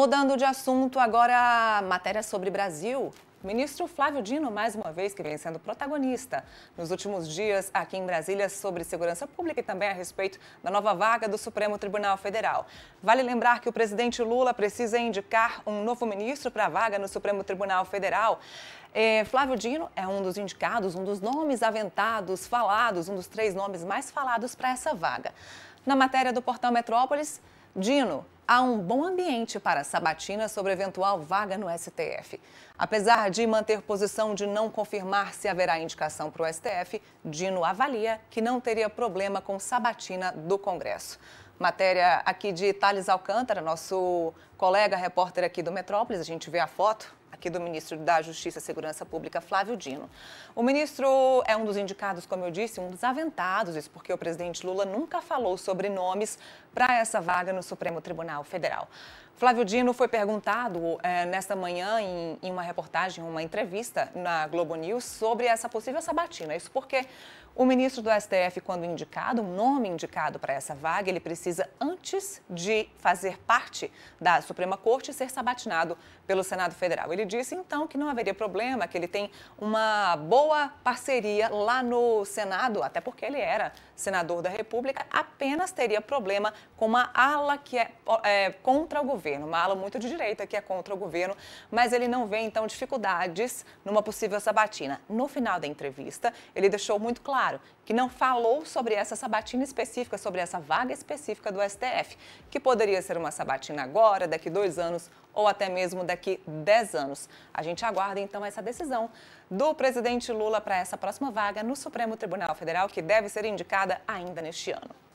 Mudando de assunto, agora matéria sobre Brasil. O ministro Flávio Dino, mais uma vez, que vem sendo protagonista nos últimos dias aqui em Brasília sobre segurança pública e também a respeito da nova vaga do Supremo Tribunal Federal. Vale lembrar que o presidente Lula precisa indicar um novo ministro para a vaga no Supremo Tribunal Federal. É, Flávio Dino é um dos indicados, um dos nomes aventados, falados, um dos três nomes mais falados para essa vaga. Na matéria do portal Metrópolis, Dino, há um bom ambiente para Sabatina sobre eventual vaga no STF. Apesar de manter posição de não confirmar se haverá indicação para o STF, Dino avalia que não teria problema com Sabatina do Congresso. Matéria aqui de Thales Alcântara, nosso colega repórter aqui do Metrópolis. A gente vê a foto aqui do ministro da Justiça e Segurança Pública, Flávio Dino. O ministro é um dos indicados, como eu disse, um dos aventados, isso porque o presidente Lula nunca falou sobre nomes para essa vaga no Supremo Tribunal Federal. Flávio Dino foi perguntado é, nesta manhã em, em, uma reportagem, uma entrevista na Globo News sobre essa possível sabatina. Isso porque o ministro do STF, quando indicado, um nome indicado para essa vaga, ele precisa precisa, antes de fazer parte da Suprema Corte, ser sabatinado pelo Senado Federal. Ele disse, então, que não haveria problema, que ele tem uma boa parceria lá no Senado, até porque ele era senador da República, apenas teria problema com uma ala que é, é contra o governo, uma ala muito de direita que é contra o governo, mas ele não vê, então, dificuldades numa possível sabatina. No final da entrevista, ele deixou muito claro que não falou sobre essa sabatina específica, sobre essa vaga específica específica do STF, que poderia ser uma sabatina agora, daqui dois anos ou até mesmo daqui dez anos. A gente aguarda então essa decisão do presidente Lula para essa próxima vaga no Supremo Tribunal Federal, que deve ser indicada ainda neste ano.